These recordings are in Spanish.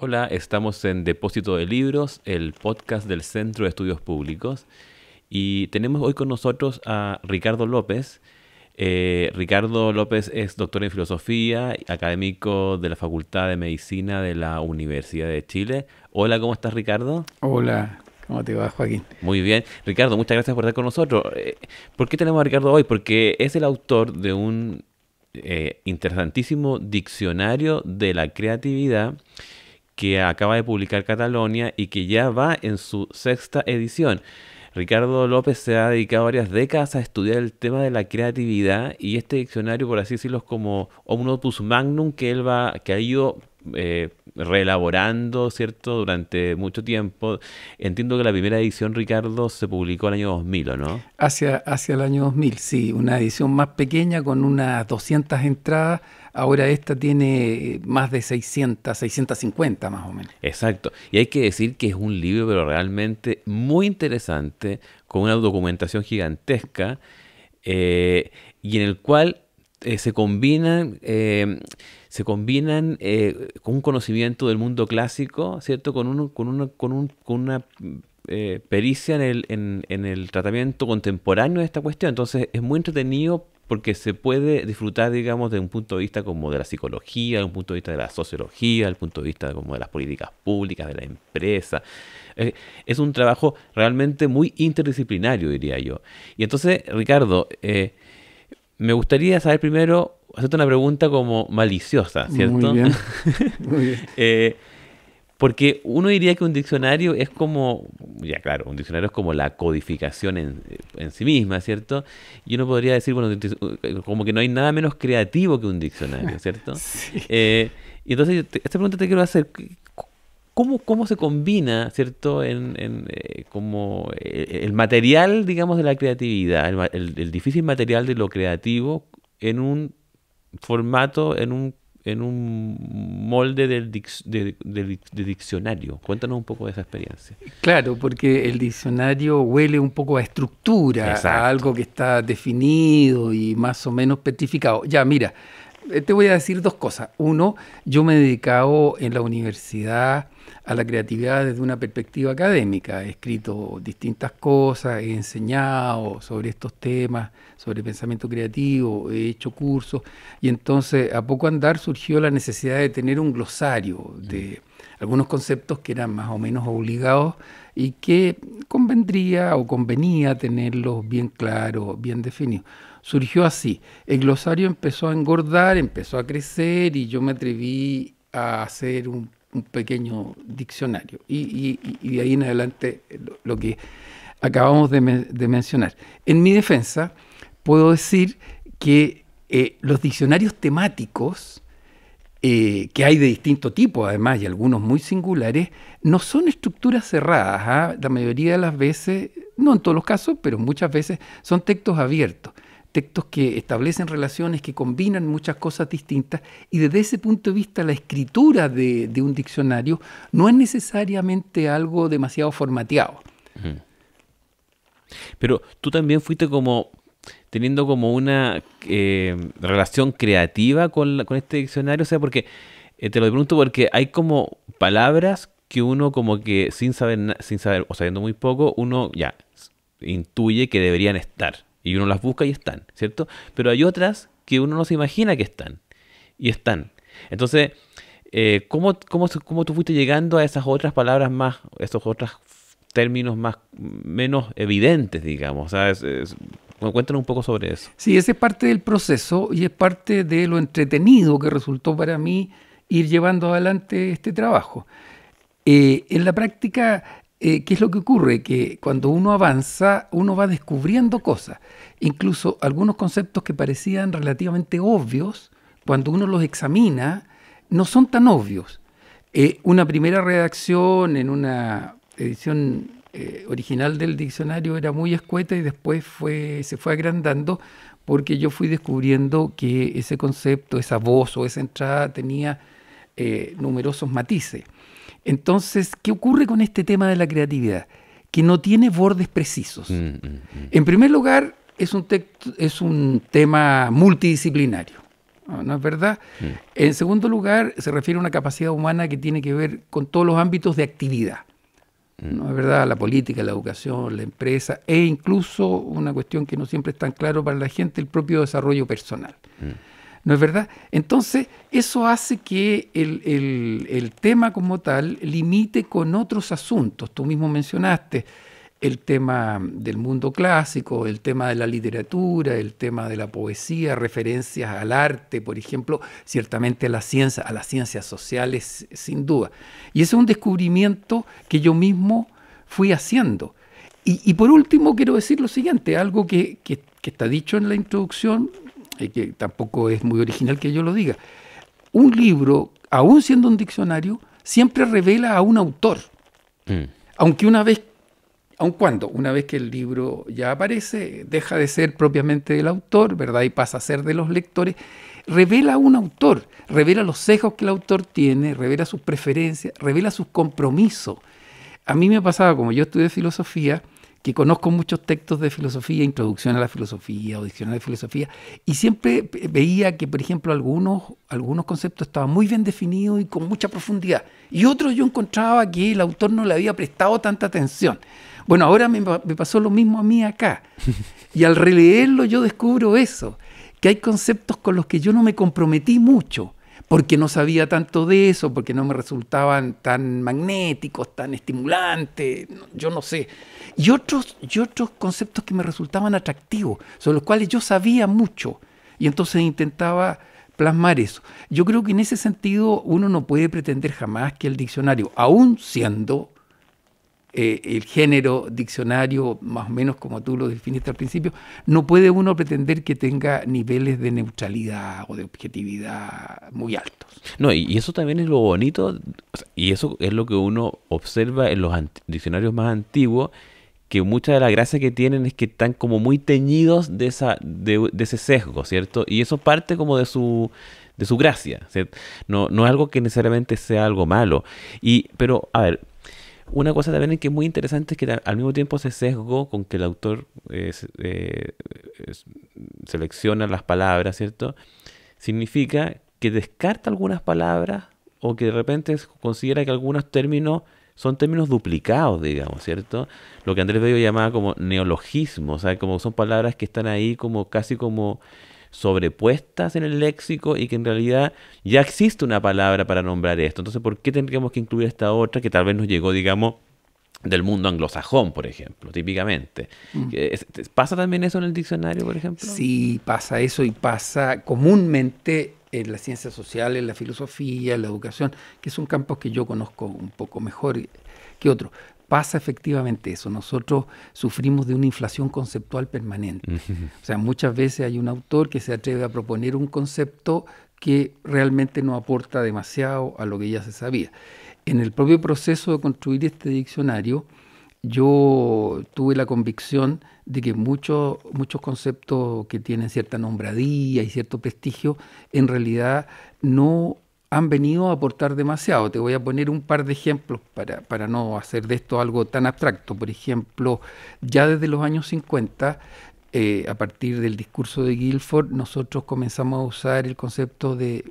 Hola, estamos en Depósito de Libros, el podcast del Centro de Estudios Públicos. Y tenemos hoy con nosotros a Ricardo López. Eh, Ricardo López es doctor en filosofía, académico de la Facultad de Medicina de la Universidad de Chile. Hola, ¿cómo estás, Ricardo? Hola, ¿Cómo te va, Joaquín? Muy bien. Ricardo, muchas gracias por estar con nosotros. Eh, ¿Por qué tenemos a Ricardo hoy? Porque es el autor de un eh, interesantísimo diccionario de la creatividad que acaba de publicar Catalonia y que ya va en su sexta edición. Ricardo López se ha dedicado varias décadas a estudiar el tema de la creatividad y este diccionario, por así decirlo, es como Omnopus Magnum que él va, que ha ido eh, reelaborando, ¿cierto? Durante mucho tiempo. Entiendo que la primera edición, Ricardo, se publicó el año 2000, ¿o no? Hacia, hacia el año 2000, sí. Una edición más pequeña con unas 200 entradas Ahora esta tiene eh, más de 600, 650 más o menos. Exacto. Y hay que decir que es un libro, pero realmente muy interesante, con una documentación gigantesca, eh, y en el cual eh, se combinan, se combinan con un conocimiento del mundo clásico, ¿cierto? Con, con, una, con, una pericia en el, en el tratamiento contemporáneo de esta cuestión. Entonces es muy entretenido porque se puede disfrutar, digamos, de un punto de vista como de la psicología, de un punto de vista de la sociología, de punto de vista como de las políticas públicas, de la empresa. Eh, es un trabajo realmente muy interdisciplinario, diría yo. Y entonces, Ricardo, eh, me gustaría saber primero, hacerte una pregunta como maliciosa, ¿cierto? Muy bien. Muy bien. Eh, porque uno diría que un diccionario es como, ya claro, un diccionario es como la codificación en, sí misma, ¿cierto? Y uno podría decir, bueno, eh, como que no hay nada menos creativo que un diccionario, ¿cierto? Eh, y entonces, esta pregunta te quiero hacer, ¿Cómo, ¿cómo, se combina, ¿cierto?, en, eh, como el, material, digamos, de la creatividad, el, difícil material de lo creativo en un formato, en un en un molde del, de, diccionario. Cuéntanos un poco de esa experiencia. Claro, porque el diccionario huele un poco a estructura, a algo que está definido y más o menos petrificado. Ya, mira, eh, te voy a decir dos cosas. Uno, yo me he dedicado en la universidad a la creatividad desde una perspectiva académica. He escrito distintas cosas, he enseñado sobre estos temas, sobre pensamiento creativo, he hecho cursos y entonces a poco andar surgió la necesidad de tener un glosario de mm. algunos conceptos que eran más o menos obligados y que convendría o convenía tenerlos bien claros, bien definidos. Surgió así. El glosario empezó a engordar, empezó a crecer y yo me atreví a hacer un un pequeño diccionario. Y, de ahí en adelante lo, que acabamos de, mencionar. En mi defensa, puedo decir que eh, los diccionarios temáticos, eh, que hay de distinto tipo, además, y algunos muy singulares, no son estructuras cerradas. ¿ah? La mayoría de las veces, no en todos los casos, pero muchas veces son textos abiertos textos que establecen relaciones, que combinan muchas cosas distintas, y desde ese punto de vista la escritura de, un diccionario no es necesariamente algo demasiado formateado. Pero tú también fuiste como teniendo como una eh, relación creativa con, con este diccionario, o sea, porque eh, te lo pregunto porque hay como palabras que uno como que sin saber, sin saber o sabiendo muy poco, uno ya intuye que deberían estar y uno las busca y están, ¿cierto? Pero hay otras que uno no se imagina que están y están. Entonces, eh, ¿cómo, cómo, tú fuiste llegando a esas otras palabras más, esos otros términos más menos evidentes, digamos? cuéntanos un poco sobre eso. Sí, ese es parte del proceso y es parte de lo entretenido que resultó para mí ir llevando adelante este trabajo. Eh, en la práctica eh, ¿qué es lo que ocurre? Que cuando uno avanza, uno va descubriendo cosas. Incluso algunos conceptos que parecían relativamente obvios, cuando uno los examina, no son tan obvios. Eh, una primera redacción en una edición eh, original del diccionario era muy escueta y después se fue agrandando porque yo fui descubriendo que ese concepto, esa voz o esa entrada tenía numerosos matices. Entonces, ¿qué ocurre con este tema de la creatividad? Que no tiene bordes precisos. Mm, mm, mm. En primer lugar, es un, tema multidisciplinario. ¿No, es verdad? En segundo lugar, se refiere a una capacidad humana que tiene que ver con todos los ámbitos de actividad. ¿no es verdad? La política, la educación, la empresa e incluso una cuestión que no siempre es tan claro para la gente, el propio desarrollo personal. ¿No es verdad? Entonces, eso hace que el, tema como tal limite con otros asuntos. Tú mismo mencionaste el tema del mundo clásico, el tema de la literatura, el tema de la poesía, referencias al arte, por ejemplo, ciertamente a la a las ciencias sociales, sin duda. Y ese es un descubrimiento que yo mismo fui haciendo. Y, por último, quiero decir lo siguiente, algo que, que está dicho en la introducción, que tampoco es muy original que yo lo diga, un libro, aún siendo un diccionario, siempre revela a un autor. Mm. Aunque una vez, aun cuando, una vez que el libro ya aparece, deja de ser propiamente del autor, ¿verdad? Y pasa a ser de los lectores, revela a un autor, revela los sesgos que el autor tiene, revela sus preferencias, revela sus compromisos. A mí me pasaba, como yo estudié filosofía, conozco muchos textos de filosofía, introducción a la filosofía o diccionario de filosofía, y siempre veía que, por ejemplo, algunos, algunos conceptos estaban muy bien definidos y con mucha profundidad, y otros yo encontraba que el autor no le había prestado tanta atención. Bueno, ahora me, me pasó lo mismo a mí acá, y al releerlo yo descubro eso, que hay conceptos con los que yo no me comprometí mucho, porque no sabía tanto de eso, porque no me resultaban tan magnéticos, tan estimulantes, yo no sé. Y otros, y otros conceptos que me resultaban atractivos, sobre los cuales yo sabía mucho, y entonces intentaba plasmar eso. Yo creo que en ese sentido uno no puede pretender jamás que el diccionario, aún siendo eh, el género diccionario, más o menos como tú lo definiste al principio, no puede uno pretender que tenga niveles de neutralidad o de objetividad muy altos. No, y, eso también es lo bonito, y eso es lo que uno observa en los diccionarios más antiguos, que mucha de la gracia que tienen es que están como muy teñidos de, esa, de, ese sesgo, ¿cierto? Y eso parte como de su de su gracia, No, no es algo que necesariamente sea algo malo. Y, pero, a ver, una cosa también que es muy interesante es que al mismo tiempo se sesgo con que el autor eh, eh, selecciona las palabras, ¿cierto? Significa que descarta algunas palabras o que de repente considera que algunos términos son términos duplicados, digamos, ¿cierto? Lo que Andrés Bello llamaba como neologismo, o sea, como son palabras que están ahí como casi como sobrepuestas en el léxico y que en realidad ya existe una palabra para nombrar esto. Entonces, ¿por qué tendríamos que incluir esta otra que tal vez nos llegó, digamos, del mundo anglosajón, por ejemplo, típicamente. Mm. ¿Pasa también eso en el diccionario, por ejemplo? Sí, pasa eso y pasa comúnmente en las ciencias sociales, en la filosofía, en la educación, que son campos que yo conozco un poco mejor que otros pasa efectivamente eso. Nosotros sufrimos de una inflación conceptual permanente. O sea, muchas veces hay un autor que se atreve a proponer un concepto que realmente no aporta demasiado a lo que ya se sabía. En el propio proceso de construir este diccionario, yo tuve la convicción de que muchos, muchos conceptos que tienen cierta nombradía y cierto prestigio, en realidad no han venido a aportar demasiado. Te voy a poner un par de ejemplos para, para, no hacer de esto algo tan abstracto. Por ejemplo, ya desde los años 50, eh, a partir del discurso de Guilford, nosotros comenzamos a usar el concepto de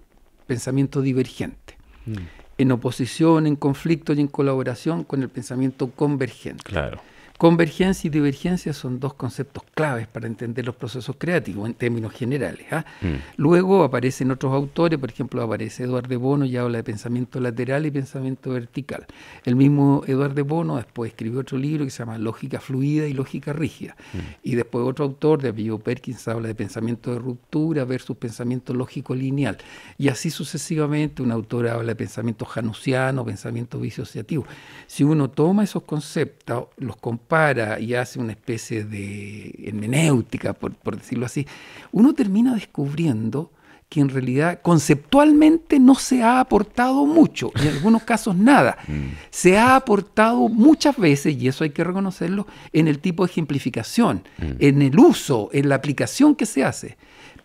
pensamiento divergente, mm. en oposición, en conflicto y en colaboración con el pensamiento convergente. Claro. Convergencia y divergencia son dos conceptos claves para entender los procesos creativos en términos generales. ¿ah? Mm. Luego aparecen otros autores, por ejemplo, aparece Eduardo de Bono y habla de pensamiento lateral y pensamiento vertical. El mismo Eduardo de Bono después escribió otro libro que se llama Lógica fluida y lógica rígida. Mm. Y después otro autor David Perkins habla de pensamiento de ruptura versus pensamiento lógico lineal. Y así sucesivamente, un autor habla de pensamiento janusiano, pensamiento viciociativo Si uno toma esos conceptos, los componentes para y hace una especie de hermenéutica, por, decirlo así, uno termina descubriendo que en realidad conceptualmente no se ha aportado mucho, en algunos casos nada. Mm. Se ha aportado muchas veces, y eso hay que reconocerlo, en el tipo de ejemplificación, mm. en el uso, en la aplicación que se hace,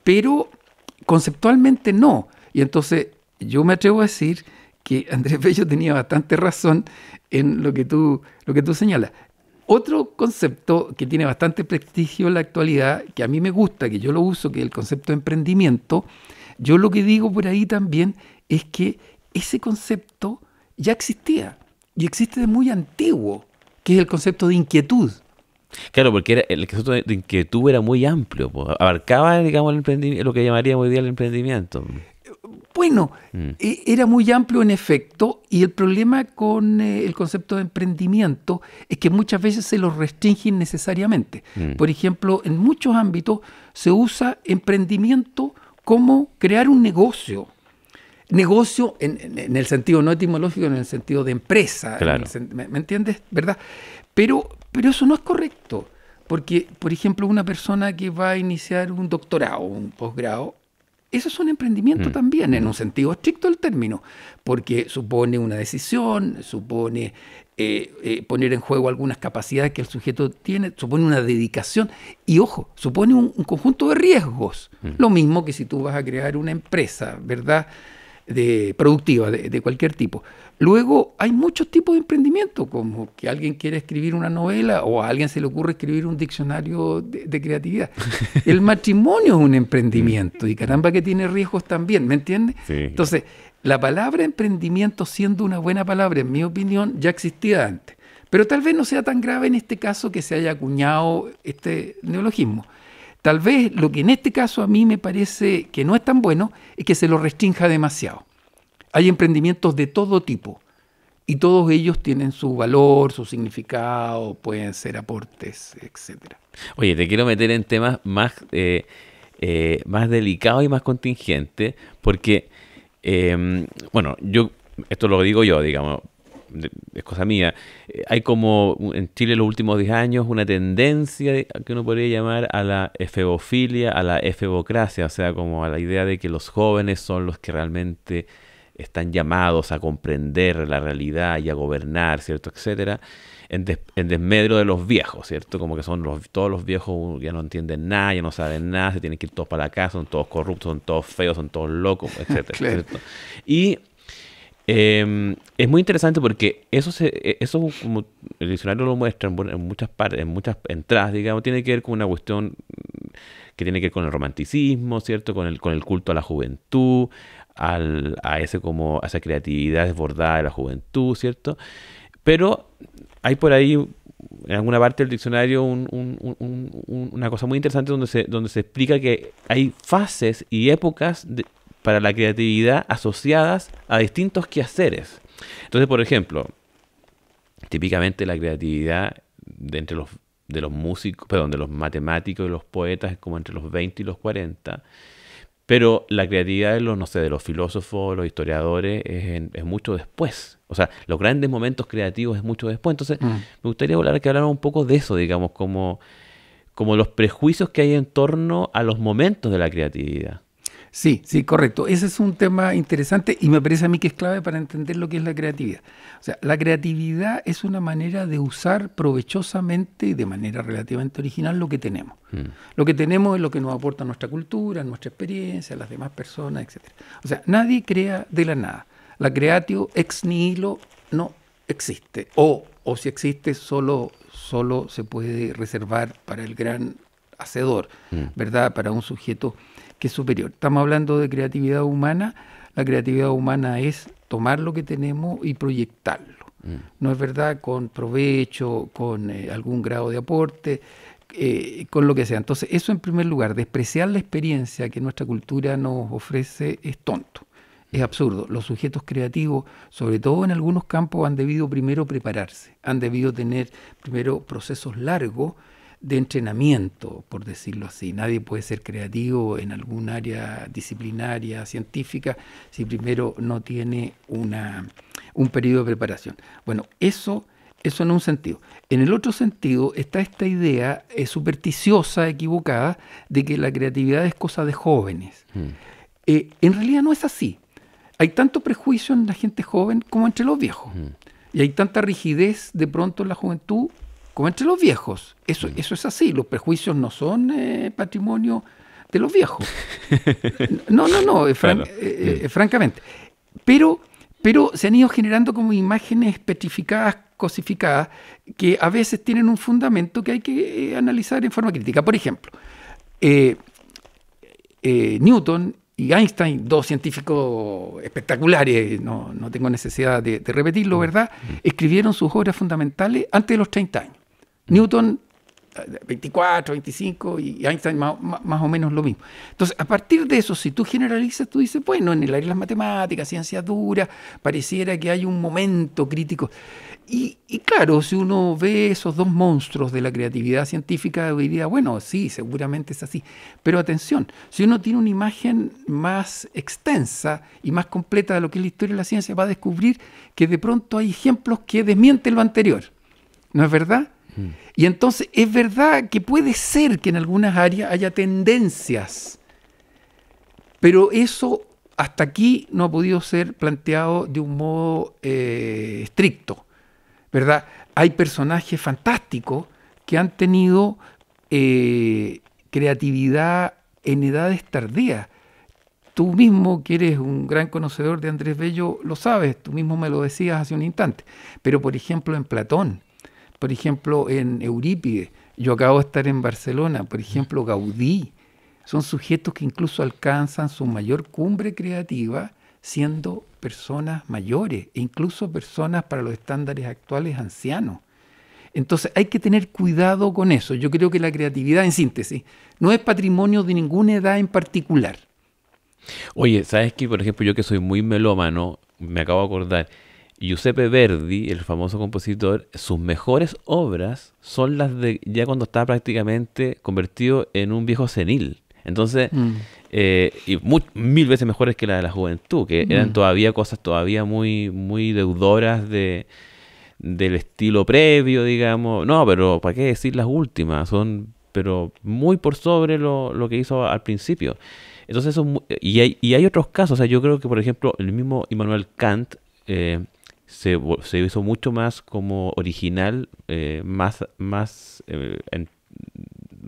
pero conceptualmente no. Y entonces yo me atrevo a decir que Andrés Bello tenía bastante razón en lo que tú, lo que tú señalas. Otro concepto que tiene bastante prestigio en la actualidad, que a mí me gusta, que yo lo uso, que es el concepto de emprendimiento, yo lo que digo por ahí también es que ese concepto ya existía y existe de muy antiguo, que es el concepto de inquietud. Claro, porque era, el concepto de inquietud era muy amplio, abarcaba digamos, lo que llamaríamos hoy día el emprendimiento. Bueno, mm. e, era muy amplio en efecto y el problema con eh, el concepto de emprendimiento es que muchas veces se lo restringen necesariamente. Mm. Por ejemplo, en muchos ámbitos se usa emprendimiento como crear un negocio. Negocio en, el sentido no etimológico, en el sentido de empresa. ¿me, ¿me, entiendes? ¿Verdad? Pero, pero eso no es correcto. Porque, por ejemplo, una persona que va a iniciar un doctorado, un posgrado, eso es un emprendimiento mm. también, en mm. un sentido estricto del término, porque supone una decisión, supone eh, eh, poner en juego algunas capacidades que el sujeto tiene, supone una dedicación y, ojo, supone un, conjunto de riesgos. Mm. Lo mismo que si tú vas a crear una empresa, ¿verdad? de productiva de, cualquier tipo. Luego hay muchos tipos de emprendimiento, como que alguien quiere escribir una novela o a alguien se le ocurre escribir un diccionario de, creatividad. El matrimonio es un emprendimiento y caramba que tiene riesgos también, ¿me entiendes? Entonces, la palabra emprendimiento, siendo una buena palabra, en mi opinión, ya existía antes. Pero tal vez no sea tan grave en este caso que se haya acuñado este neologismo. Tal vez lo que en este caso a mí me parece que no es tan bueno es que se lo restrinja demasiado. Hay emprendimientos de todo tipo y todos ellos tienen su valor, su significado, pueden ser aportes, etc. Oye, te quiero meter en temas más, eh, eh, más delicados y más contingentes porque, eh, bueno, yo esto lo digo yo, digamos, es cosa mía, eh, hay como en Chile en los últimos 10 años una tendencia que uno podría llamar a la efebofilia, a la efebocracia, o sea, como a la idea de que los jóvenes son los que realmente están llamados a comprender la realidad y a gobernar, ¿cierto? Etcétera, en, desmedro de los viejos, ¿cierto? Como que son los, todos los viejos ya no entienden nada, ya no saben nada, se tienen que ir todos para la casa, son todos corruptos, son todos feos, son todos locos, etcétera, Y Em, es muy interesante porque eso, se, e, eso como el diccionario lo muestra en, muchas partes, en muchas entradas, digamos, tiene que ver con una cuestión que tiene que ver con el romanticismo, ¿cierto? Con el, con el culto a la juventud, a, ese como, a esa creatividad desbordada de la juventud, ¿cierto? Pero hay por ahí en alguna parte del diccionario una cosa muy interesante donde se, donde se explica que hay fases y épocas de, para la creatividad asociadas a distintos quehaceres. Entonces, por ejemplo, típicamente la creatividad de entre los, de los músicos, perdón, de los matemáticos y los poetas es como entre los 20 y los 40, pero la creatividad de los, no sé, de los filósofos, los historiadores es, mucho después. O sea, los grandes momentos creativos es mucho después. Entonces, mm. me gustaría hablar, que hablaran un poco de eso, digamos, como, como los prejuicios que hay en torno a los momentos de la creatividad. Sí, sí, correcto. Ese es un tema interesante y me parece a mí que es clave para entender lo que es la creatividad. O sea, la creatividad es una manera de usar provechosamente y de manera relativamente original lo que tenemos. Mm. Lo que tenemos es lo que nos aporta nuestra cultura, nuestra experiencia, las demás personas, etc. O sea, nadie crea de la nada. La creatio ex nihilo no existe. O, o si existe, solo, solo se puede reservar para el gran hacedor, mm. ¿verdad? Para un sujeto que es superior. Estamos hablando de creatividad humana. La creatividad humana es tomar lo que tenemos y proyectarlo. Mm. No es verdad con provecho, con eh, algún grado de aporte, eh, con lo que sea. Entonces, eso en primer lugar, despreciar la experiencia que nuestra cultura nos ofrece es tonto. Es absurdo. Los sujetos creativos, sobre todo en algunos campos, han debido primero prepararse, han debido tener primero procesos largos de entrenamiento, por decirlo así. Nadie puede ser creativo en algún área disciplinaria, científica, si primero no tiene una, un periodo de preparación. Bueno, eso, eso en un sentido. En el otro sentido está esta idea eh, supersticiosa, equivocada, de que la creatividad es cosa de jóvenes. Mm. Eh, en realidad no es así. Hay tanto prejuicio en la gente joven como entre los viejos. Mm. Y hay tanta rigidez de pronto en la juventud como entre los viejos. Eso, mm. eso es así, los prejuicios no son eh, patrimonio de los viejos. No, no, no, eh, eh, francamente. Pero, pero se han ido generando como imágenes especificadas, cosificadas, que a veces tienen un fundamento que hay que analizar en forma crítica. Por ejemplo, Newton y Einstein, dos científicos espectaculares, no, no tengo necesidad de, de, repetirlo, mm. ¿verdad? Mm. Escribieron sus obras fundamentales antes de los 30 años. Newton 24, eh, 25 y Einstein más, o menos lo mismo. Entonces, a partir de eso, si tú generalizas, tú dices, bueno, en el área de las matemáticas, ciencias duras, pareciera que hay un momento crítico. Y, y, claro, si uno ve esos dos monstruos de la creatividad científica, diría, bueno, sí, seguramente es así. Pero atención, si uno tiene una imagen más extensa y más completa de lo que es la historia de la ciencia, va a descubrir que de pronto hay ejemplos que desmienten lo anterior. ¿No es verdad? Mm. Y entonces es verdad que puede ser que en algunas áreas haya tendencias, pero eso hasta aquí no ha podido ser planteado de un modo eh, estricto, ¿verdad? Hay personajes fantásticos que han tenido eh, creatividad en edades tardías. Tú mismo, que eres un gran conocedor de Andrés Bello, lo sabes, tú mismo me lo decías hace un instante. Pero, por ejemplo, en Platón, por ejemplo, en Eurípides, yo acabo de estar en Barcelona, por mm. ejemplo, Gaudí, son sujetos que incluso alcanzan su mayor cumbre creativa siendo personas mayores e incluso personas para los estándares actuales ancianos. Entonces hay que tener cuidado con eso. Yo creo que la creatividad, en síntesis, no es patrimonio de ninguna edad en particular. Oye, ¿sabes qué? Por ejemplo, yo que soy muy melómano, me acabo de acordar, Giuseppe Verdi, el famoso compositor, sus mejores obras son las de ya cuando está prácticamente convertido en un viejo senil. Entonces, mm. eh, y mil veces mejores que la de la juventud, que eran mm. todavía cosas todavía muy, muy deudoras de, del estilo previo, digamos. No, pero ¿para qué decir las últimas? Son, pero muy por sobre lo, lo que hizo al principio. Entonces, eso, y, hay, y hay otros casos. O sea, yo creo que, por ejemplo, el mismo Immanuel Kant eh, se, hizo mucho más como original, eh, más, eh,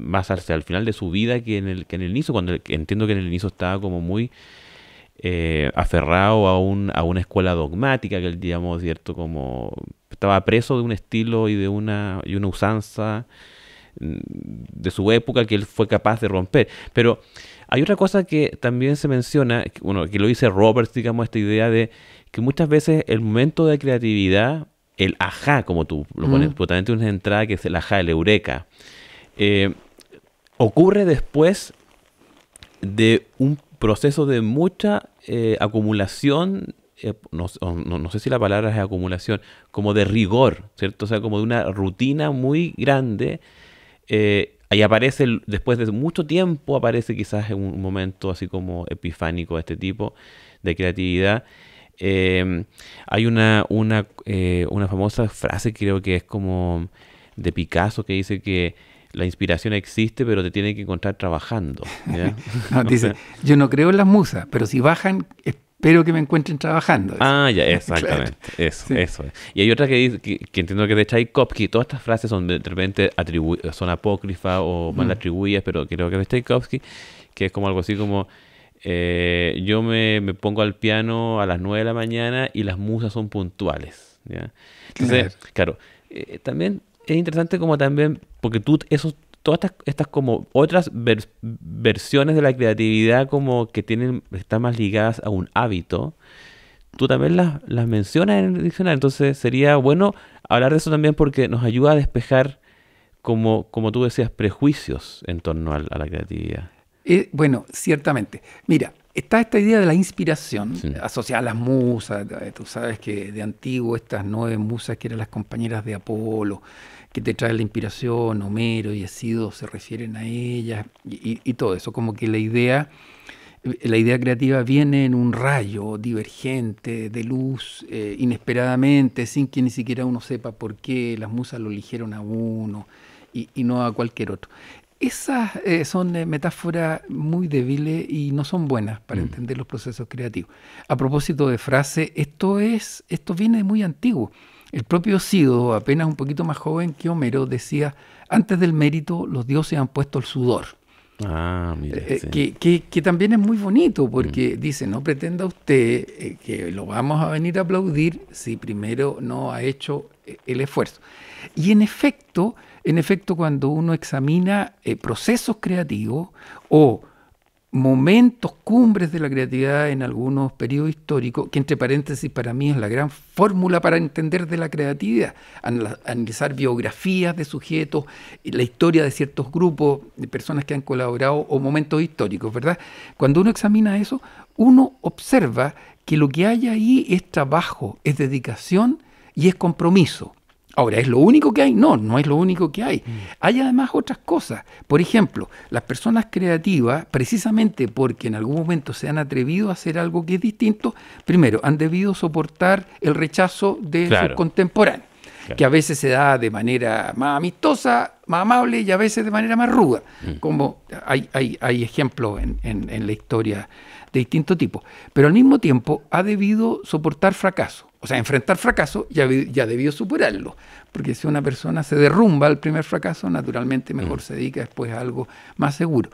más, hacia el final de su vida que en el, que en el inicio, cuando entiendo que en el inicio estaba como muy eh, aferrado a, un, a una escuela dogmática, que él, digamos, ¿cierto? Como estaba preso de un estilo y de una, y una usanza mm, de su época que él fue capaz de romper. Pero hay otra cosa que también se menciona, bueno, que lo dice Roberts, digamos, esta idea de que muchas veces el momento de creatividad, el ajá, como tú lo pones, totalmente mm. pues una entrada que es el ajá, el eureka, eh, ocurre después de un proceso de mucha eh, acumulación, eh, no, sé si la palabra es acumulación, como de rigor, ¿cierto? O sea, como de una rutina muy grande. y ahí aparece, después de mucho tiempo, aparece quizás en un momento así como epifánico de este tipo de creatividad. Em, hay una, una, eh, una famosa frase, creo que es como de Picasso, que dice que la inspiración existe, pero te tiene que encontrar trabajando. dice, yo no creo en las musas, pero si bajan, espero que me encuentren trabajando. Ah, ya, exactamente. Eso, Y hay otra que dice, que, entiendo que es de Tchaikovsky, todas estas frases son de, repente son apócrifas o mal mm. atribuidas, pero creo que es de Tchaikovsky, que es como algo así como eh, yo me, pongo al piano a las 9 de la mañana y las musas son puntuales. claro, eh, también es interesante como también, porque tú, esos, todas estas, como otras versiones de la creatividad como que tienen, están más ligadas a un hábito, tú también las, mencionas en el diccionario. Entonces sería bueno hablar de eso también porque nos ayuda a despejar, como, como tú decías, prejuicios en torno a la creatividad. Eh, bueno, ciertamente. Mira, está esta idea de la inspiración asociada a las musas. Tú sabes que de antiguo estas nueve musas que eran las compañeras de Apolo, que te traen la inspiración, Homero y Esido se refieren a ellas y, todo eso. Como que la idea eh, la idea creativa viene en un rayo divergente de luz eh, inesperadamente, sin que ni siquiera uno sepa por qué las musas lo eligieron a uno y no a cualquier otro. Esas eh, son eh, metáforas muy débiles y no son buenas para mm. entender los procesos creativos. A propósito de frase, esto es, esto viene muy antiguo. El propio Sido, apenas un poquito más joven que Homero, decía: antes del mérito, los dioses han puesto el sudor. Ah, eh, que, también es muy bonito porque mm. dice, no pretenda usted que lo vamos a venir a aplaudir si primero no ha hecho el esfuerzo. Y en efecto, en efecto, cuando uno examina eh, procesos creativos o momentos cumbres de la creatividad en algunos periodos históricos, que entre paréntesis para mí es la gran fórmula para entender de la creatividad, analizar biografías de sujetos, eh, la historia de ciertos grupos, de personas que han colaborado o momentos históricos, ¿verdad? Cuando uno examina eso, uno observa que lo que hay ahí es trabajo, es dedicación y es compromiso. Ahora, ¿es lo único que hay? No, no es lo único que hay. Mm. Hay además otras cosas. Por ejemplo, las personas creativas, precisamente porque en algún momento se han atrevido a hacer algo que es distinto, primero, han debido soportar el rechazo de sus contemporáneos, que a veces se da de manera más amistosa, más amable y a veces de manera más ruda, mm. como hay, hay, hay ejemplos en, en la historia de distinto tipo. Pero al mismo tiempo ha debido soportar fracaso o sea, enfrentar fracaso ya, ya debió superarlo. Porque si una persona se derrumba al primer fracaso, naturalmente mejor mm. se dedica después a algo más seguro.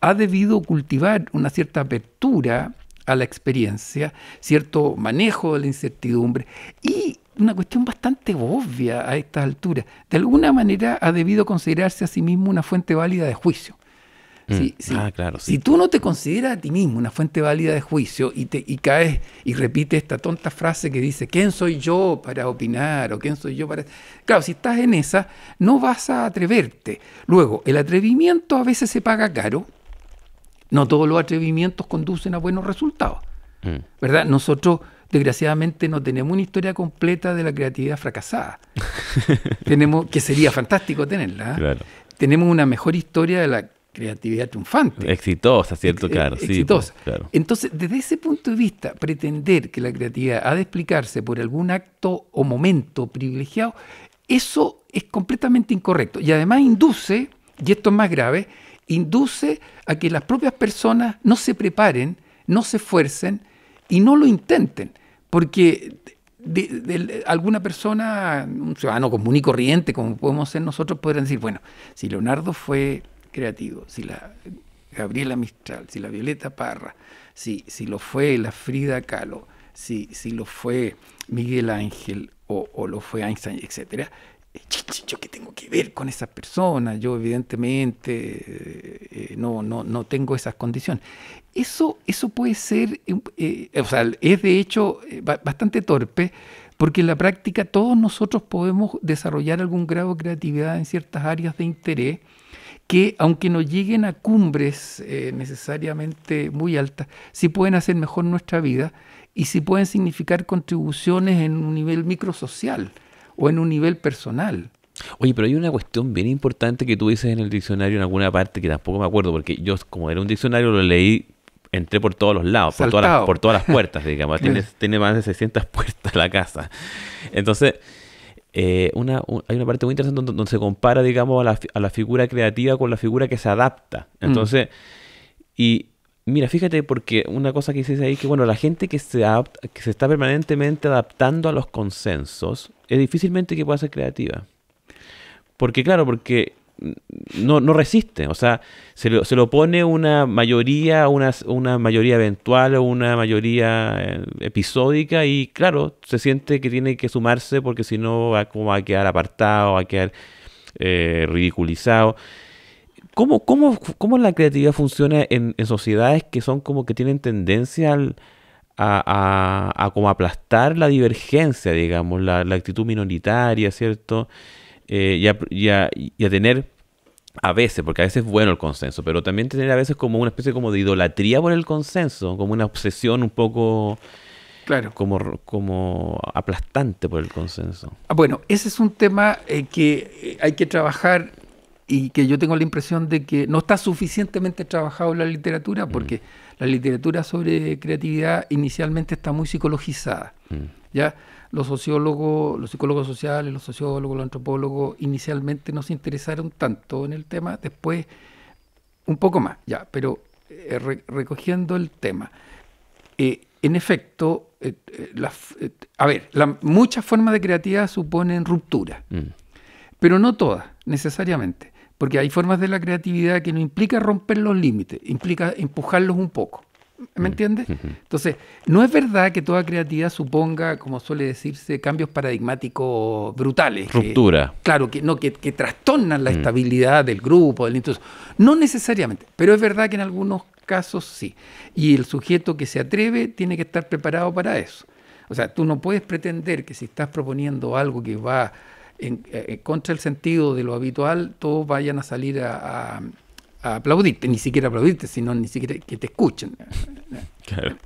Ha debido cultivar una cierta apertura a la experiencia, cierto manejo de la incertidumbre y una cuestión bastante obvia a estas alturas. De alguna manera ha debido considerarse a sí mismo una fuente válida de juicio. Mm. Si, ah, si, tú no te consideras a ti mismo una fuente válida de juicio y, te, caes y repites esta tonta frase que dice, ¿quién soy yo para opinar? ¿O quién soy yo para...? Claro, si estás en esa, no vas a atreverte. Luego, el atrevimiento a veces se paga caro. No todos los atrevimientos conducen a buenos resultados. Mm. ¿Verdad? Nosotros desgraciadamente no tenemos una historia completa de la creatividad fracasada. tenemos, que sería fantástico tenerla. ¿eh? Tenemos una mejor historia de la creatividad triunfante. Exitosa, ¿cierto? Claro, exitosa. Sí, pues, claro. Entonces, desde ese punto de vista, pretender que la creatividad ha de explicarse por algún acto o momento privilegiado, eso es completamente incorrecto. Y además induce, y esto es más grave, induce a que las propias personas no se preparen, no se esfuercen y no lo intenten. Porque alguna persona, un ciudadano común y corriente, como podemos ser nosotros, podrán decir, bueno, si Leonardo fue creativo, si la Gabriela Mistral, si la Violeta Parra, si, si lo fue la Frida Kahlo, si, si lo fue Miguel Ángel o, lo fue Einstein, etcétera, yo qué tengo que ver con esas personas, yo evidentemente eh, eh, no, no, no, tengo esas condiciones. Eso, eso puede ser, eh, o sea, es de hecho bastante torpe, porque en la práctica todos nosotros podemos desarrollar algún grado de creatividad en ciertas áreas de interés que aunque no lleguen a cumbres eh, necesariamente muy altas, sí pueden hacer mejor nuestra vida y sí pueden significar contribuciones en un nivel microsocial o en un nivel personal. Oye, pero hay una cuestión bien importante que tú dices en el diccionario en alguna parte que tampoco me acuerdo, porque yo como era un diccionario lo leí, entré por todos los lados, por todas, las, puertas, digamos. tiene, tiene más de 600 puertas la casa. Entonces eh, una, hay una parte muy interesante donde, se compara, digamos, a la, figura creativa con la figura que se adapta. Mm. Entonces, y mira, fíjate, porque una cosa que dices ahí, que bueno, la gente que se, adapta, que se está permanentemente adaptando a los consensos, es difícilmente que pueda ser creativa. Porque claro, porque no, no resiste, o sea, se lo, pone una mayoría, una, mayoría eventual o una mayoría eh, episódica y claro, se siente que tiene que sumarse porque si no va, como a quedar apartado, va a quedar eh, ridiculizado. ¿Cómo, la creatividad funciona en, sociedades que son como que tienen tendencia a, como aplastar la divergencia, digamos, la, la actitud minoritaria, ¿cierto? Eh, y, a, tener a veces, porque a veces es bueno el consenso, pero también tener a veces como una especie como de idolatría por el consenso, como una obsesión un poco... Claro. Como, como aplastante por el consenso. Ah, bueno, ese es un tema eh, que eh, hay que trabajar y que yo tengo la impresión de que no está suficientemente trabajado en la literatura, mm. porque la literatura sobre creatividad inicialmente está muy psicologizada. Mm. ¿ya? los sociólogos, los psicólogos sociales, los sociólogos, los antropólogos, inicialmente no se interesaron tanto en el tema, después un poco más, ya, pero eh, recogiendo el tema. Eh, en efecto, eh, a ver, muchas formas de creatividad suponen ruptura, mm. pero no todas, necesariamente, porque hay formas de la creatividad que no implica romper los límites, implica empujarlos un poco. ¿Me mm. entiendes? Entonces, no es verdad que toda creatividad suponga, como suele decirse, cambios paradigmáticos brutales. Ruptura. claro, que, no, que, trastornan la mm. estabilidad del grupo, del instituto. No necesariamente, pero es verdad que en algunos casos sí. Y el sujeto que se atreve tiene que estar preparado para eso. O sea, tú no puedes pretender que si estás proponiendo algo que va en, eh, eh, contra el sentido de lo habitual, todos vayan a salir a aplaudirte, ni siquiera aplaudirte, sino ni siquiera que te escuchen. Claro.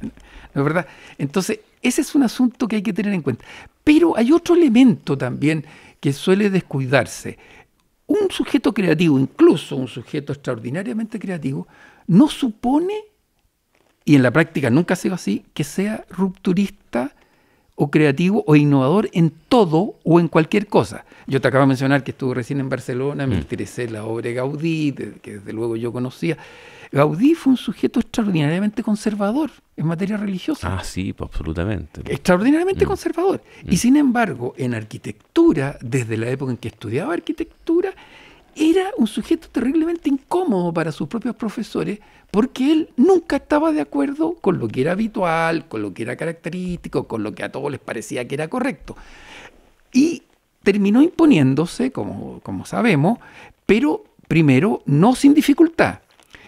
¿No es verdad? Entonces, ese es un asunto que hay que tener en cuenta. Pero hay otro elemento también que suele descuidarse. Un sujeto creativo, incluso un sujeto extraordinariamente creativo, no supone, y en la práctica nunca ha sido así, que sea rupturista o creativo o innovador en todo o en cualquier cosa. Yo te acabo de mencionar que estuve recién en Barcelona, me mm. interesé la obra de Gaudí, que desde luego yo conocía. Gaudí fue un sujeto extraordinariamente conservador en materia religiosa. Ah, sí, pues absolutamente. Extraordinariamente mm. conservador. Y mm. sin embargo, en arquitectura, desde la época en que estudiaba arquitectura, era un sujeto terriblemente incómodo para sus propios profesores porque él nunca estaba de acuerdo con lo que era habitual, con lo que era característico, con lo que a todos les parecía que era correcto. Y terminó imponiéndose, como, como sabemos, pero primero no sin dificultad.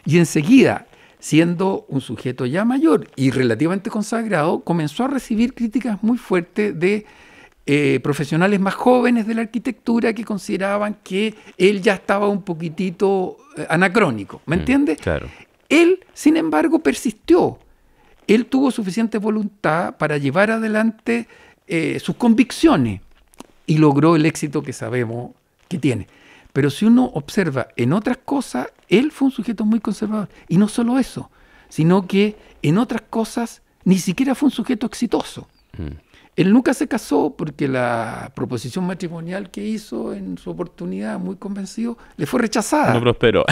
Y enseguida, siendo un sujeto ya mayor y relativamente consagrado, comenzó a recibir críticas muy fuertes de eh, profesionales más jóvenes de la arquitectura que consideraban que él ya estaba un poquitito eh, anacrónico, ¿me mm, entiendes? Claro. Él, sin embargo, persistió. Él tuvo suficiente voluntad para llevar adelante eh, sus convicciones y logró el éxito que sabemos que tiene. Pero si uno observa en otras cosas, él fue un sujeto muy conservador. Y no solo eso, sino que en otras cosas ni siquiera fue un sujeto exitoso. Mm. Él nunca se casó porque la proposición matrimonial que hizo en su oportunidad, muy convencido, le fue rechazada. No prosperó.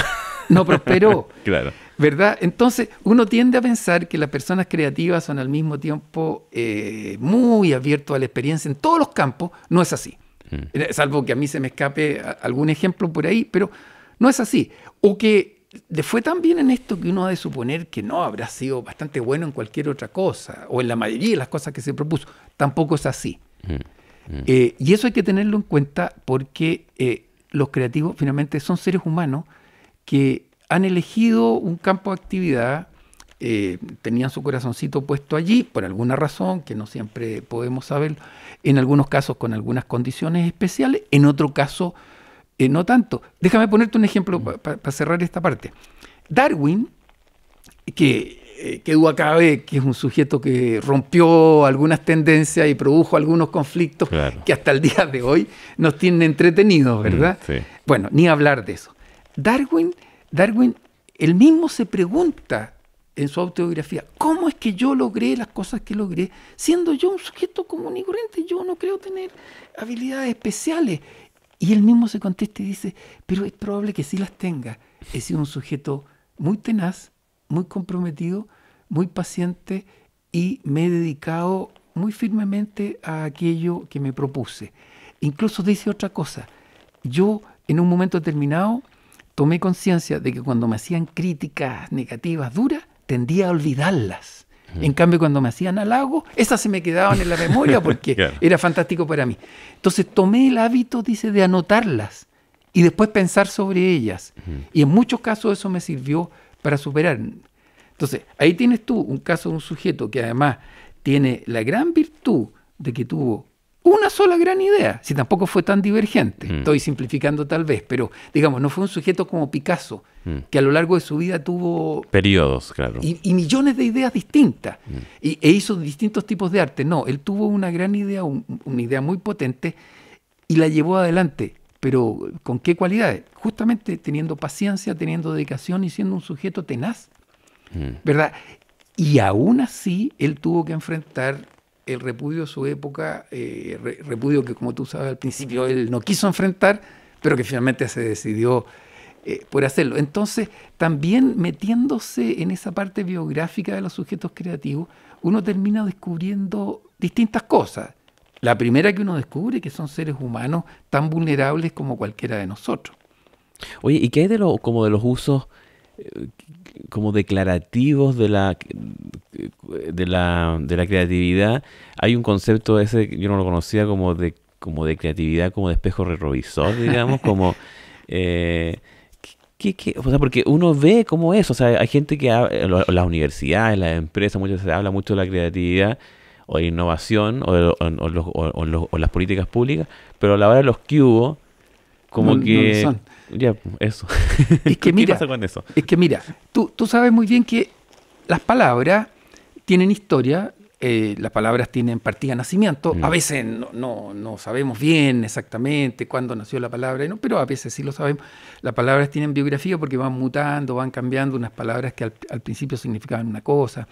No prosperó. claro. ¿Verdad? Entonces, uno tiende a pensar que las personas creativas son al mismo tiempo eh, muy abiertos a la experiencia en todos los campos. No es así. Mm. Eh, salvo que a mí se me escape algún ejemplo por ahí, pero no es así. O que fue tan bien en esto que uno ha de suponer que no habrá sido bastante bueno en cualquier otra cosa, o en la mayoría de las cosas que se propuso. Tampoco es así. Mm, mm. Eh, y eso hay que tenerlo en cuenta porque eh, los creativos finalmente son seres humanos que han elegido un campo de actividad, eh, tenían su corazoncito puesto allí, por alguna razón, que no siempre podemos saber, en algunos casos con algunas condiciones especiales, en otro caso eh, no tanto. Déjame ponerte un ejemplo para cerrar esta parte. Darwin, que eh, que que es un sujeto que rompió algunas tendencias y produjo algunos conflictos que hasta el día de hoy nos tienen entretenidos, mm, ¿verdad? Bueno, ni hablar de eso. Darwin, Darwin, él mismo se pregunta en su autobiografía, ¿cómo es que yo logré las cosas que logré? Siendo yo un sujeto común y corriente, yo no creo tener habilidades especiales. Y él mismo se contesta y dice, pero es probable que sí las tenga. He sido un sujeto muy tenaz, muy comprometido, muy paciente y me he dedicado muy firmemente a aquello que me propuse. Incluso dice otra cosa. Yo en un momento determinado tomé conciencia de que cuando me hacían críticas negativas duras, tendía a olvidarlas. En cambio, cuando me hacían halago, esas se me quedaban en la memoria porque era fantástico para mí. Entonces tomé el hábito, dice, de anotarlas y después pensar sobre ellas. Y en muchos casos eso me sirvió para superar. Entonces, ahí tienes tú un caso de un sujeto que además tiene la gran virtud de que tuvo una sola gran idea, si tampoco fue tan divergente. Mm. Estoy simplificando tal vez, pero digamos, no fue un sujeto como Picasso, mm. que a lo largo de su vida tuvo... Periodos, claro. Y, millones de ideas distintas, mm. e hizo distintos tipos de arte. No, él tuvo una gran idea, una idea muy potente, y la llevó adelante. Pero ¿con qué cualidades? Justamente teniendo paciencia, teniendo dedicación y siendo un sujeto tenaz. ¿Verdad? Y aún así, él tuvo que enfrentar el repudio de su época, eh, repudio que como tú sabes al principio él no quiso enfrentar, pero que finalmente se decidió eh, por hacerlo. Entonces, también metiéndose en esa parte biográfica de los sujetos creativos, uno termina descubriendo distintas cosas. La primera que uno descubre que son seres humanos tan vulnerables como cualquiera de nosotros. Oye, ¿y qué hay de lo, como de los usos como declarativos de la, de la, de la creatividad. Hay un concepto ese, yo no lo conocía, como de, como de creatividad, como de espejo retrovisor, digamos, como... Eh, O sea, porque uno ve cómo es, o sea, hay gente que habla, las universidades, las empresas, se habla mucho de la creatividad o de innovación o, las políticas públicas, pero a la hora de los que hubo, como que... Ya, eso. Es que, ¿Qué pasa con eso? Es que mira, tú, sabes muy bien que las palabras tienen historia, eh, las palabras tienen partida de nacimiento. A mm. veces no, no, sabemos bien exactamente cuándo nació la palabra, no, pero a veces sí lo sabemos. Las palabras tienen biografía porque van mutando, van cambiando unas palabras que al principio significaban una cosa,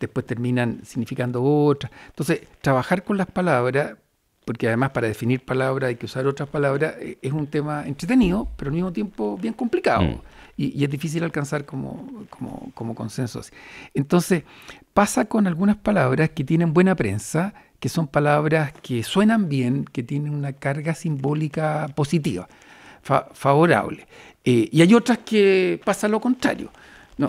después terminan significando otra. Entonces, trabajar con las palabras porque además para definir palabras hay que usar otras palabras, eh, es un tema entretenido, pero al mismo tiempo bien complicado. Mm. Y, es difícil alcanzar como, como, consensos. Entonces, pasa con algunas palabras que tienen buena prensa, que son palabras que suenan bien, que tienen una carga simbólica positiva, favorable. Eh, y hay otras que pasa lo contrario.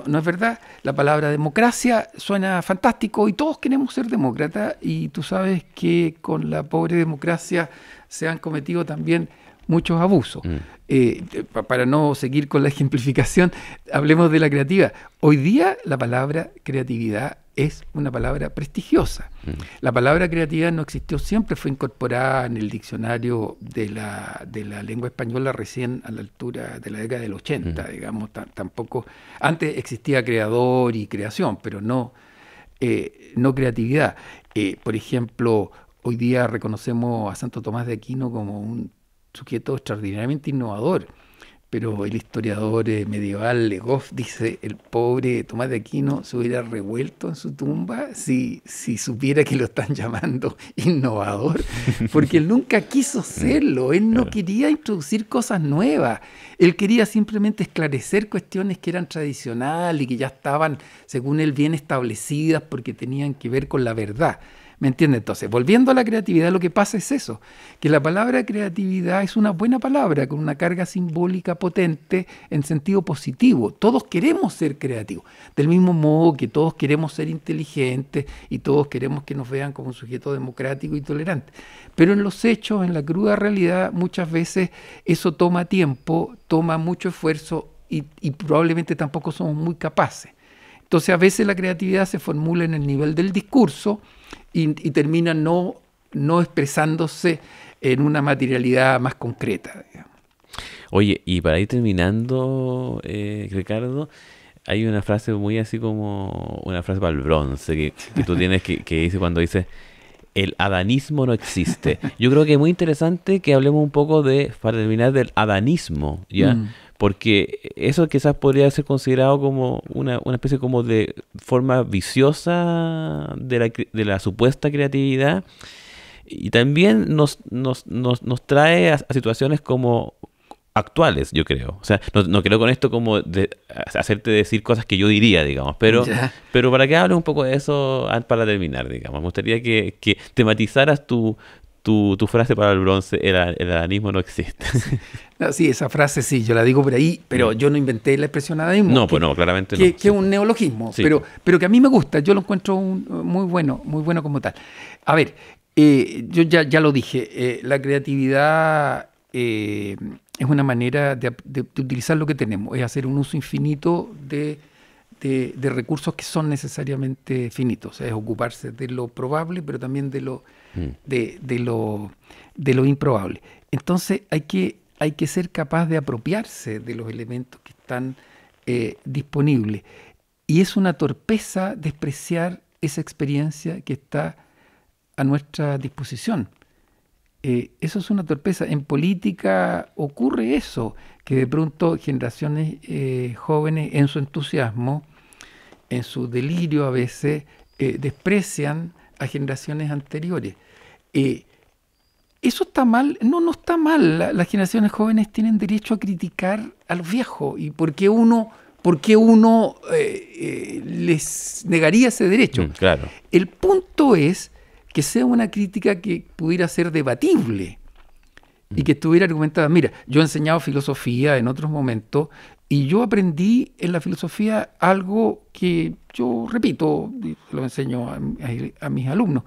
No, es verdad. La palabra democracia suena fantástico y todos queremos ser demócratas y tú sabes que con la pobre democracia se han cometido también muchos abusos. Mm. Eh, para no seguir con la ejemplificación, hablemos de la creativa. Hoy día la palabra creatividad es una palabra prestigiosa. Mm. La palabra creatividad no existió siempre, fue incorporada en el diccionario de la, lengua española recién a la altura de la década del 80, mm. digamos, tampoco... Antes existía creador y creación, pero no, eh, no creatividad. Eh, por ejemplo, hoy día reconocemos a Santo Tomás de Aquino como un sujeto extraordinariamente innovador pero el historiador eh, medieval Goff dice, el pobre Tomás de Aquino se hubiera revuelto en su tumba si, si supiera que lo están llamando innovador, porque él nunca quiso serlo, él no quería introducir cosas nuevas, él quería simplemente esclarecer cuestiones que eran tradicionales y que ya estaban, según él, bien establecidas porque tenían que ver con la verdad. ¿Me entiende? Entonces, volviendo a la creatividad, lo que pasa es eso, que la palabra creatividad es una buena palabra con una carga simbólica potente en sentido positivo. Todos queremos ser creativos, del mismo modo que todos queremos ser inteligentes y todos queremos que nos vean como un sujeto democrático y tolerante. Pero en los hechos, en la cruda realidad, muchas veces eso toma tiempo, toma mucho esfuerzo y, y probablemente tampoco somos muy capaces. Entonces a veces la creatividad se formula en el nivel del discurso y, termina no, no expresándose en una materialidad más concreta. Oye, y para ir terminando, eh, Ricardo, hay una frase muy así como una frase para el bronce que, tú tienes que, dice cuando dices el adanismo no existe. Yo creo que es muy interesante que hablemos un poco de, para terminar, del adanismo, ¿ya? Mm porque eso quizás podría ser considerado como una, especie como de forma viciosa de la, de la supuesta creatividad y también nos, nos, nos, trae a, situaciones como actuales, yo creo. O sea, no, no creo con esto como de, hacerte decir cosas que yo diría, digamos, pero, pero para que hables un poco de eso para terminar, digamos. Me gustaría que, que tematizaras tu, tu, frase para el bronce, el, el adanismo no existe. no, sí, esa frase sí, yo la digo por ahí, pero mm. yo no inventé la expresión adanismo. No, pues no, claramente que, Que es un neologismo, pero, pero que a mí me gusta, yo lo encuentro muy bueno, muy bueno como tal. A ver, eh, yo ya, ya lo dije, eh, la creatividad eh, es una manera de, utilizar lo que tenemos, es hacer un uso infinito de, de recursos que son necesariamente finitos, es ocuparse de lo probable, pero también de lo Mm. de, de, lo, de lo improbable. Entonces hay que, hay que ser capaz de apropiarse de los elementos que están eh, disponibles. Y es una torpeza despreciar esa experiencia que está a nuestra disposición. Eh, eso es una torpeza. En política ocurre eso, que de pronto generaciones eh, jóvenes en su entusiasmo, en su delirio a veces, desprecian a generaciones anteriores. Eh, ¿Eso está mal? No, no está mal. las generaciones jóvenes tienen derecho a criticar a los viejos. ¿Y por qué uno, uno eh, eh, les negaría ese derecho? Mm, claro. El punto es que sea una crítica que pudiera ser debatible y mm. que estuviera argumentada. Mira, yo he enseñado filosofía en otros momentos y yo aprendí en la filosofía algo que yo repito, lo enseño a, a mis alumnos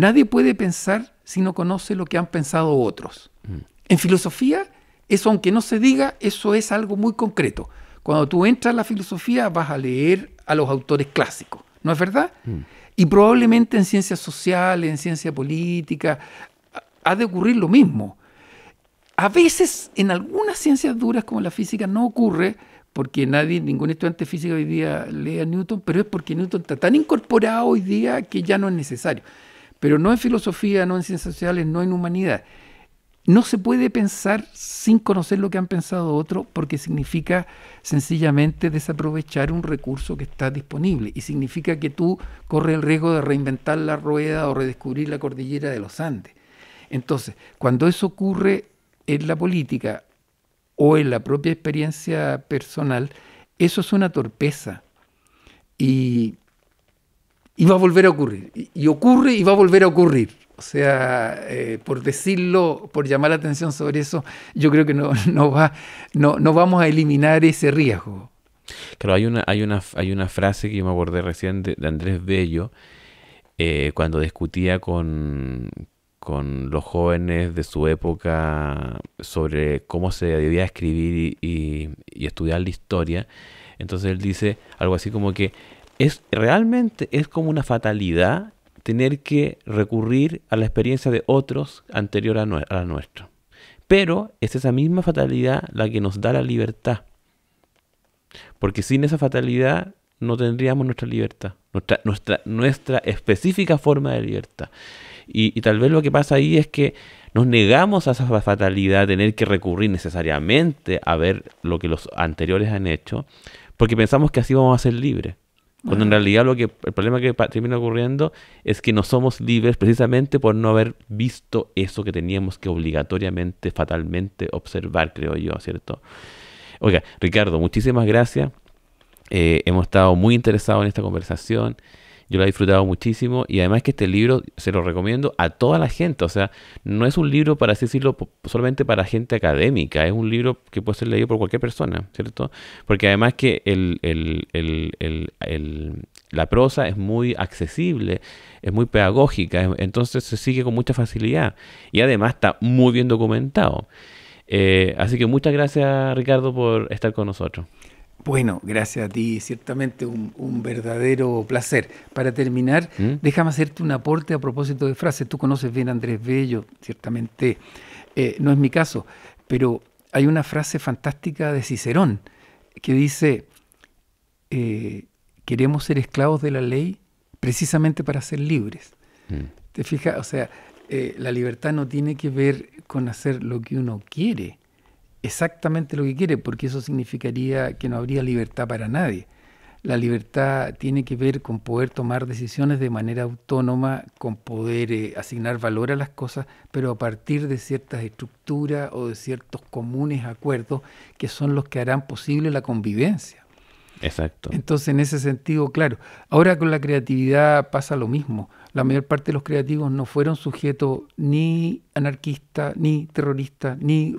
Nadie puede pensar si no conoce lo que han pensado otros. Mm. En filosofía, eso aunque no se diga, eso es algo muy concreto. Cuando tú entras a la filosofía vas a leer a los autores clásicos, ¿no es verdad? Mm. Y probablemente en ciencias sociales, en ciencia política, ha de ocurrir lo mismo. A veces en algunas ciencias duras como la física no ocurre, porque nadie, ningún estudiante de física hoy día lee a Newton, pero es porque Newton está tan incorporado hoy día que ya no es necesario pero no en filosofía, no en ciencias sociales, no en humanidad. No se puede pensar sin conocer lo que han pensado otros porque significa sencillamente desaprovechar un recurso que está disponible y significa que tú corres el riesgo de reinventar la rueda o redescubrir la cordillera de los Andes. Entonces, cuando eso ocurre en la política o en la propia experiencia personal, eso es una torpeza. Y y va a volver a ocurrir. Y, ocurre y va a volver a ocurrir. O sea, eh, por decirlo, por llamar la atención sobre eso, yo creo que no, va, no, vamos a eliminar ese riesgo. Claro, hay una, hay una, hay una frase que yo me acordé recién de, Andrés Bello, eh, cuando discutía con, con los jóvenes de su época sobre cómo se debía escribir y estudiar la historia. Entonces él dice algo así como que es realmente es como una fatalidad tener que recurrir a la experiencia de otros anterior a, la nuestra. Pero es esa misma fatalidad la que nos da la libertad. Porque sin esa fatalidad no tendríamos nuestra libertad, nuestra, nuestra, nuestra específica forma de libertad. Y, y, tal vez lo que pasa ahí es que nos negamos a esa fatalidad, tener que recurrir necesariamente a ver lo que los anteriores han hecho, porque pensamos que así vamos a ser libres. Cuando en realidad lo que el problema que termina ocurriendo es que no somos libres precisamente por no haber visto eso que teníamos que obligatoriamente, fatalmente observar, creo yo, ¿cierto? Oiga, Ricardo, muchísimas gracias. Eh, hemos estado muy interesados en esta conversación. Yo la he disfrutado muchísimo y además que este libro se lo recomiendo a toda la gente. O sea, no es un libro, para así decirlo, solamente para gente académica. Es un libro que puede ser leído por cualquier persona, ¿cierto? Porque además que el, la prosa es muy accesible, es muy pedagógica, entonces se sigue con mucha facilidad y además está muy bien documentado. Eh, así que muchas gracias Ricardo por estar con nosotros. Bueno, gracias a ti, ciertamente un, verdadero placer. Para terminar, ¿Mm? déjame hacerte un aporte a propósito de frases. Tú conoces bien a Andrés Bello, ciertamente eh, no es mi caso, pero hay una frase fantástica de Cicerón que dice, eh, queremos ser esclavos de la ley precisamente para ser libres. Mm. ¿Te fijas? O sea, eh, la libertad no tiene que ver con hacer lo que uno quiere, exactamente lo que quiere, porque eso significaría que no habría libertad para nadie. La libertad tiene que ver con poder tomar decisiones de manera autónoma, con poder eh, asignar valor a las cosas, pero a partir de ciertas estructuras o de ciertos comunes acuerdos que son los que harán posible la convivencia. Exacto. Entonces, en ese sentido, claro. Ahora con la creatividad pasa lo mismo. La mayor parte de los creativos no fueron sujetos ni anarquistas, ni terroristas, ni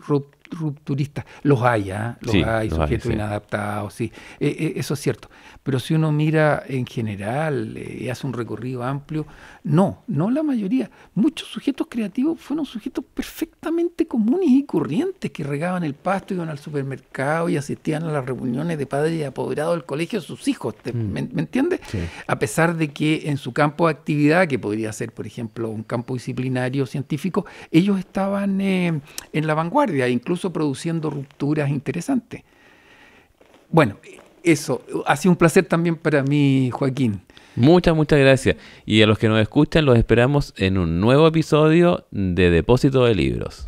los hay, ¿ah? los hay, sujetos sí. inadaptados, eh, eh, eso es cierto. Pero si uno mira en general eh, y hace un recorrido amplio, no, no la mayoría. Muchos sujetos creativos fueron sujetos perfectamente comunes y corrientes que regaban el pasto, iban al supermercado y asistían a las reuniones de padres y apoderados del colegio de sus hijos. Mm. ¿Me, entiendes? A pesar de que en su campo de actividad, que podría ser, por ejemplo, un campo disciplinario científico, ellos estaban eh, en la vanguardia, incluso produciendo rupturas interesantes. Bueno, eso. Ha sido un placer también para mí, Joaquín. Muchas, muchas gracias. Y a los que nos escuchan, los esperamos en un nuevo episodio de Depósito de Libros.